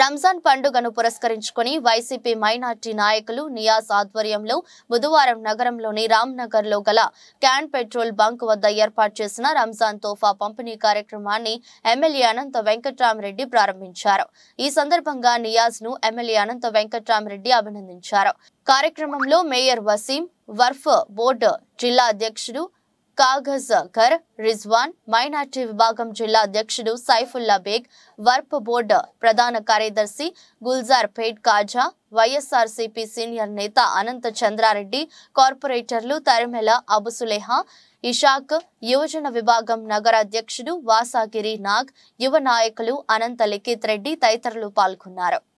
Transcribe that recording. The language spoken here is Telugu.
రంజాన్ పండుగను పురస్కరించుకుని వైసీపీ మైనార్టీ నాయకులు నియాజ్ ఆధ్వర్యంలో బుధవారం నగరంలోని లో గల క్యాన్ పెట్రోల్ బంక్ వద్ద ఏర్పాటు చేసిన రంజాన్ తోఫా పంపిణీ కార్యక్రమాన్ని ఎమ్మెల్యే అనంత వెంకట్రామరెడ్డి ప్రారంభించారు ఈ సందర్భంగా నియాజ్ ను ఎమ్మెల్యే అనంత వెంకట్రామరెడ్డి అభినందించారు కార్యక్రమంలో మేయర్ వసీం వర్ఫ్ బోర్డు జిల్లా అధ్యక్షుడు కాగజకర్ రిజ్వాన్ మైనార్టీ విభాగం జిల్లా అధ్యక్షుడు సైఫుల్లా బేగ్ వర్ప్ బోర్డు ప్రధాన కార్యదర్శి గుల్జార్ పేట్ కాజా వైఎస్ఆర్సీపీ సీనియర్ నేత అనంత చంద్రారెడ్డి కార్పొరేటర్లు తరిమెల అబుసులేహ ఇషాక్ యువజన విభాగం నగర అధ్యక్షుడు వాసాగిరి నాగ్ యువ నాయకులు అనంత లిఖిత్ రెడ్డి తదితరులు పాల్గొన్నారు